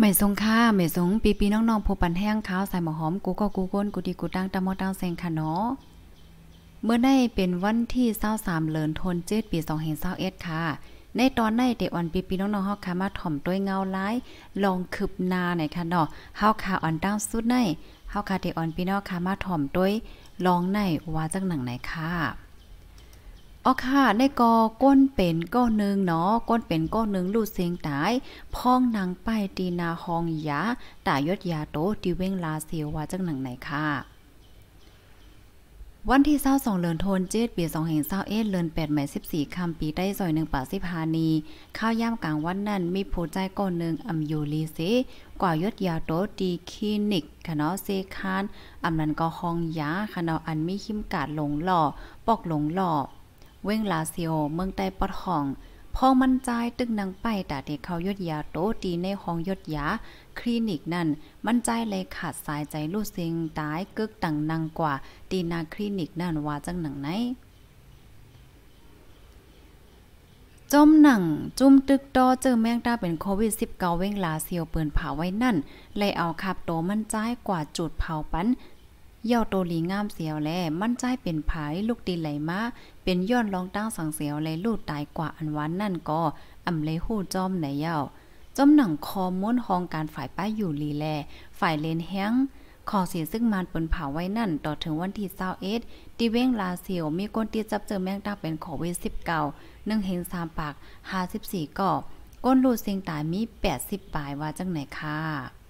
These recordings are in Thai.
หม่สงค่าหม่สงปีปีน้องน้องผู้ปันแห้งขาว ใส่หมอหอมกูก็กูก้นกูดีกูตั้งตามอตั้งเซงค่ะเนาะ เมื่อได้เป็นวันที่เศร้าสามเลินทนเจ็ดปีสองเห็นเศร้าเอ็ดค่ะ ในตอนในเดออนปีปีน้องน้ๆเฮาค่ะมาถ่อมด้วยเงาร้าย ลองคืบนาหน่ยค่ะ เนาะ เฮาค่ะอ่อนตั้งสุดในเฮาค่ะเดออนปีน้องค่ะมาถ่อมด้วยลองในว่าจากหนังไหนค่ะอ๋อค่ะได้กอก้นเป็นก้อนหนึ่งเนาะ ก้นเป็นก้อนหนึ่งลูดเสียงตาย พ้องนางไปตีนาหองยาตายดยาโตตีเว้งลาเสียววา จังหนังไหนค่ะ วันที่เศร้าสองเลือนโทนเจ็ดเปียสองแห่งเศร้าเอ็ดเลือนแปดหมายสิบสี่คำปีได้ซอยหนึ่งป่าสิพานี ข้าวย่ามกลางวันนั้นมีผู้ใจก้อนหนึ่งอัมยูลีเซกว่ายดยาโตดีคลินิกคณะเซคานอัมนันก็ห้องยาคณะอันมีขิมกาดหลงหล่อปอกหลงหล่อเว้งลาซิโอเมืองใต้ปอดห้องพองมันใจตึกนางไปแต่เด็กเขายดยาโตตีในห้องยดยาคลินิกนั่นมันใจเลยขาดสายใจลูกซิงตายกึกต่างนางกว่าตีนาคลินิกนั่นว่าจังหนังไหนจมหนังจุ่มตึกตอเจอแมงตาเป็นโควิด -19 เว้งลาเซียวเปืนเผาไว้นั่นเลยเอาคับโตมันใจกว่าจุดเผาปันย่อโตหลีงามเสียวแล มั่นใจเป็นผายลูกตีไหลมา เป็นย้อนลองตั้งสังเสียวแลลูกตายกว่าอันวันนั่นก็อำเลหู้จอมไหนเย่าจอมหนังคอม้วนหองการฝ่ายป้ายอยู่ลีแล ฝ่ายเลนแห้งขอเสียซึ่งมันปนเผาไว้นั่น ต่อถึงวันที่เ้าเอ็ดตีเว้งลาเซียวมีก้นตีจับเจอแมงดาเป็นขอเวสิบเก่าหนึ่งเฮงสามปากห้าสิบสี่ก่อก้นลูดเสียงตายมีแปดสิบปลายว่าจังไหนค่ะ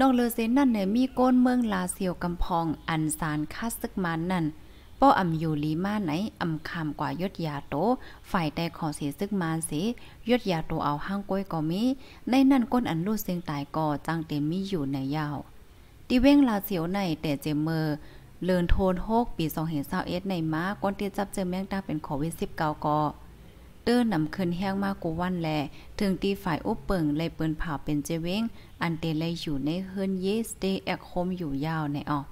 นอกเลอเซนนั่นเนี่ยมีโกนเมืองลาเซียวกำพอง อันสารคาสึกมัน นั่นป้ออำอยู่ลีมาไหน อำคามกว่ายศยาโตฝ่ายต่ขอเสียซึกมานสียดศยาโต เอาห้างก้อยก็มีในนั่นก้นอันลูดเสียงตายก่อจังเต็มมีอยู่ในยาวตีเว้งลาเสียวในแต่เจมเมอร์เลินโทนโฮกปี2 0 2 1ในม้าก้นที่จับเจอแมงตาเป็นโควิด19ก่อเตื้อนำขึ้นแห้งมากกว่าวันแล ถึงตีฝ่ายอุปเปิงเลยเปิ้นเผาเป็นเจเวงอันเตเลยอยู่ในเฮือนเยสเตแอคโฮมอยู่ยาวในออก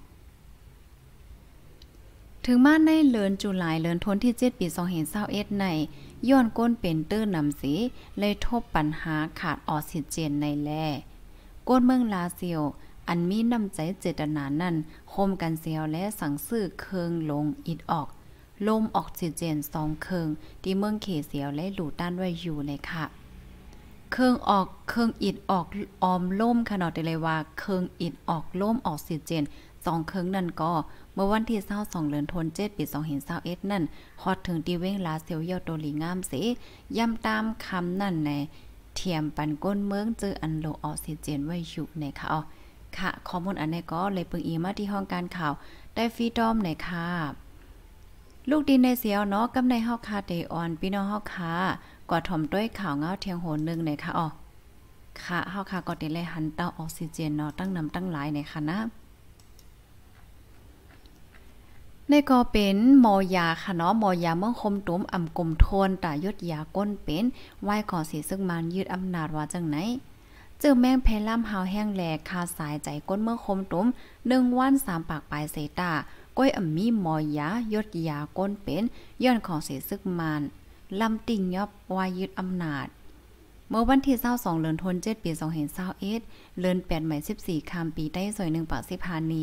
ถึงมาในเลินจุลายเลินทนที่7ปี2021ใน ย้อนก้นเป็นเตื้อนนำสีเลยทบปัญหาขาดออกซิเจนในแลก้นเมืองลาเซียว อันมีน้ำใจเจตนานั้นโคมกันเซียวและสังซื้อเคืองลงอิดออกลมออกซิเจนสองเครื่องที่เมืองเขเสียวและหลูด้านไว้อยู่ในค่ะ เครื่องออกเครื่องอิดออกออมล่มขนาดเดลยว่าเครื่องอิดออกล่ม ออกซิเจนสองเครื่องนั่นก็ เมื่อวันที่เศร้าสองเหือนทนเจ็ดปีสองเห็นเศร้าเอ็ดนั่นฮอดถึงตีเว้งลาเซลยอเยาโดลีงามเสย่ำตามคำนั่นในเทียมปันก้นเมืองเจออันโลออกซิเจนไว้อยู่ในค่ะอ๋อค่ะข้อมูลอันนี้ก็เลยปึงอีมาที่ห้องการข่าว ได้ฟีดอมในค่ะลูกดินในเสียวเนาะกำในเฮาคาเตออนพี่น้องเฮาคากว่าถ่อมด้วยข่าวเงาเทียงโหนึงเลยค่ะอ๋อค่ะ เฮาคาก็ได้เลยหันเตาออกซิเจนเนาะตั้งนำตั้งหลายในค่ะนะ ในก็เป็นหมอยาค่ะเนาะหมอยาเมืองคมตุ้มอ่ำกลมทนตายดยาก้นเป็นไหว้ขอสีซึ่งมันยืดอำนาจว่าจังไหน เจอแมงเพล่ามหาวแห้งแหลกคาสายใจก้นเมื่อคมตุ้มหนึ่งวันสามปากปลายเซตาก้อยอ่ำมีหมอยายดยาก้นเป็นย้อนของเสศึกมานลำติ่งยอบ วายึดอำนาจ เมื่อวันที่องเลือนทนเจ็ดปีสองเห็นเศ้าเอ็ดเือนแปใหม่ี่คำปีได้สวยหนึ่งปากสิพานี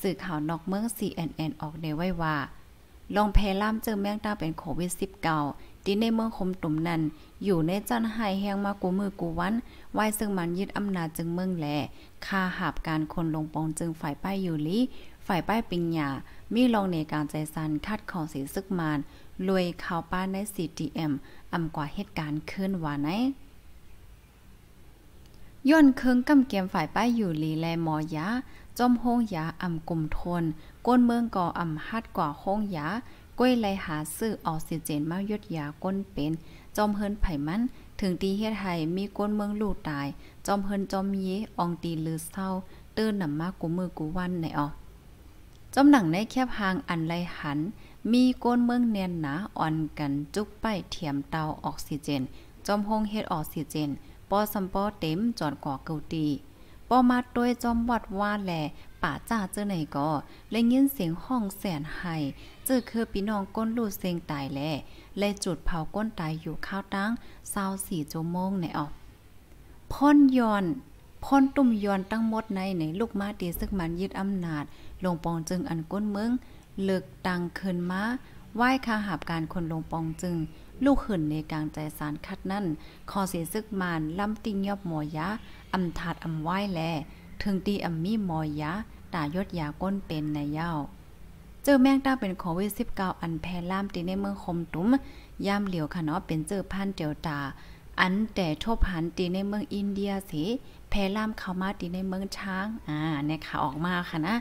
สื่อข่าวนอกเมือง CNN ออกเดไว้ว่าลองแพล่ามเจอแมงตาเป็นโควิด -19 ที่ในเมืองคมตุ่มนั้น อยู่ในจันไห้แห้งมากูมือกูวันวายซึ่งมันยึดอำนาจจึงเมืองแหล่คาหาบการคนลงปองจึงฝ่ายป้ายอยู่ลีฝ่ายป้ายปิญญา มีลงในการใจสันคัดของสีซึกมานรวยข่าวป้าใน CTM อำกว่าเหตุการณ์ขึ้นว่าไหนย้อนเคืองกำเกียมฝ่ายป้ายอยู่ลีแลหมอยาจอมโฮงยาอำกลุ่มทน ก้นเมืองก่ออำฮัดกว่าโฮงยาก้วยไลหาซื้อออกซิเจนมายดยาก้นเป็นจอมเฮินไผมัน ถึงตีเฮ็ดให้มีก้นเมืองลู่ตายจอมเฮินจอมเยอองตีลือเศร้าตื้นนำมากกูมือกูวันในออจมหนังในแคบหางอันไรหัน มีก้นเมืองเนียนหนาอ่อนกันจุกไปเทียมเตาออกซิเจนจอมหงเฮ็ดออกซิเจน ปอสัมปอเต็มจอดก่อเกาตีปอมาตดยจอมวัดว่าแลป่าจ้าเจอไหนกอเลยยินเสียงห้องแสนไห้เจอคือพี่น้องก้นลูดเสียงตายแลเลยจุดเผาก้นตายอยู่ข้าวตั้งเ2าสี่จโมงในออกพ่นยอนพ่นตุ่มยอนตั้งหมดใน ในลูกมาตีซึ่งมันยึดอำนาจลงปองจึงอันก้นเมือง เลือกตังคืนมาไหว้คาหาบการคนลงปองจึง ลูกหื่นในกลางใจสารคัดนั่นคอเสียซึกมานล้ำติงยอบหมอยะอำถาดอำไหว้แล ถึงตีอำมีหมอยะตายดยาก้นเป็นในเย้าเจอแมงต้าเป็นโควิด19อันแพร่ล่ามตีในเมืองคมตุ้มย่ามเหลียวค่ะเนาะเป็นเจอพันเดียวตาอันแต่ทบหันตีในเมืองอินเดียสิ แพล่ามเข้ามาตีในเมืองช้าง อ่าเนี่ยค่ะออกมาค่ะนะ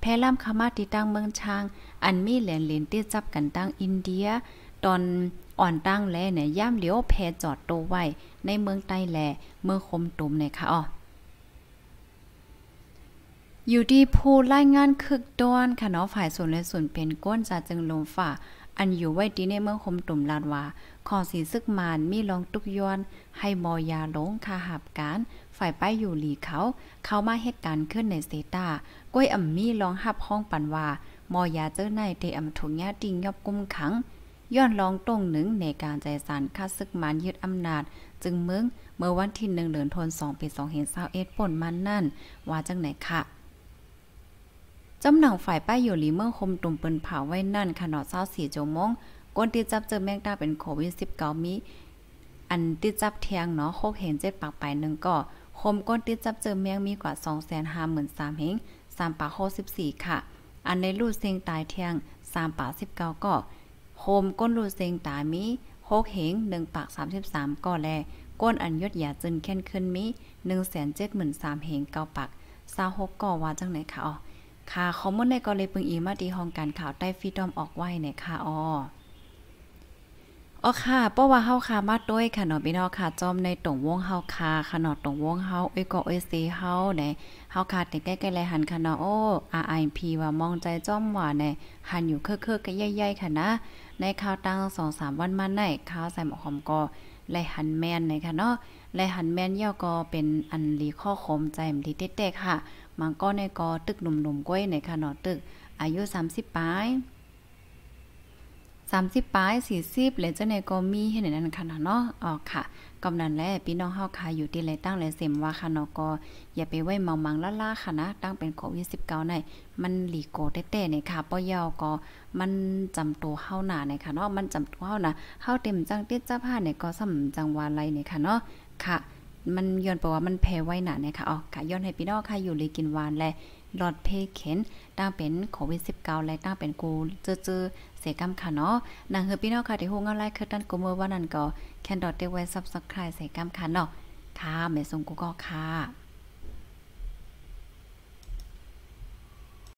แพล่ามเข้ามาตีตั้งเมืองช้าง อันมีแหลนเลนตียจับกันตั้งอินเดีย ตอนอ่อนตั้งแลเนี่ยย่ามเหลียวแพจอดโตไว้ในเมืองใต้แลเมืองคมตุมเนี่ยค่ะอ๋ออยู่ที่ผู้รายงานคึกดอนค่ะเนาะฝ่ายส่วนและส่วนเป็นก้นจาจึงลมฝ่าอันอยู่ไว้ดีในเมืองคมตุ่มลานวาขอสีซึกมาน มีลองตุกย้อน ให้มอยาหลงคาหับการ ฝ่ายป้ายอยู่หลีเขา เขามาเหตุการณ์ขึ้นในเซตาก้วยอ่ำมีลองหับห้องปันว่ามอยาเจ้าในเตอ่ำถุงยาติงยอบกุ้มขัง ย้อนลองตรงหนึ่งในการใจสารค่าซึกมานยึดอำนาจ จึงเมืองเมื่อวันที่หนึ่งเดือนธนสองปีสองเห็นเศร้าเอ็ดป่นมันนั่น ว่าจังไหนค่ะจำหนังฝ่ายป้ายอยู่หลีเมืองคมตุ่มปืนเผาไว้นั่นขนาดเศร้าสี่โจมง ก้นตีจับเจอแมงดาเป็นโควิด1 9มี อันตีจับเทียงเนาะโคกเห็นเจ็ดปากไปหนึ่งก่อคมก้นตีจับเจอแมงมีกว่า 2 5 0 0 0มเฮงมปากโคี่ค่ะ อันในลูดเซงตายเทียงมปากสิบเก้าก่อโคมก้นลูดเซงตายมีโคกเห็งปากสสสามิบามก่อแลก้นอันยศหยาจึนแค้นขึ้นมีหนึ่งแสนเจ็ดหมมื่นสาเฮงเกาปากาหก่อว่าจังไหนค่ะอ๋อค่ะข้อมูลในกรณีปึงอีมาตีห้องการข่าวใต้ฟีดอมออกไว้เนี่ยค่ะอ๋ออ๋อค่ะ เพราะว่าเฮาค่ะมาด้วยค่ะเนาะพี่น้องค่ะจอมในตรงวงเฮาค่ะขนาดตรงวงเฮาเอ้ก็เอซีเฮาในเฮาค่ะต่ใกล้ๆแลหันค่ะเนาะโอ้อพีว่ามองใจจอมว่าในหันอยู่เค้อๆก็ใหญ่ๆค่ะนะในข่าวตั้งสสองามวันมาไหนข่าวใส่หมอหอมก็ไลหันแมนในค่ะเนาะไลหันแมนเย่อก็เป็นอันรีข้อคมใจมันทีเต๊ะๆค่ะมังก็ในกอตึกหนุ่มๆก้อยในค่ะเนาะตึกอายุ 30ปลาย30ปลาย40เลยเจะในกอมีเห็นนั้นค่ะเนาะออกค่ะกำนันและพี่น้องเฮาค่ะอยู่ที่ไรตั้งไรเสมว่าค่ะเนาะก็อย่าไปไว้เมามังล่าๆค่ะนะตั้งเป็นโควิด19ในมันหลีโกเต้ๆเนี่ยค่ะป้อยาก็มันจำตัวเฮาหนาในีค่ะเนาะมันจำตัวเฮานะเฮาเต็มจังเตี้ยจ้าผ้าเนี่ยก็สำจังวาไรเนี่ยค่ะเนาะค่ะมันย้อนเปรว่ามันแพ้ไว้หนาเนี่ยค่ะอ๋อค่ะย้อนให้พี่น้องค่ะอยู่เลยกินวานและหลอดเพเข็นตั้งเป็นโควิด19และตั้งเป็นกูเจอเจอเสกรมค่ะเนาะนางเฮอพี่น้องค่ะที่หู้งไลค์ คือตั้นกูเมื่อวันนั้นก็ แคนดอทเตไว้ับส s c ค i b e เสกรมค่ะเนาะค่ะแม่ส่งกูก็ค่ะ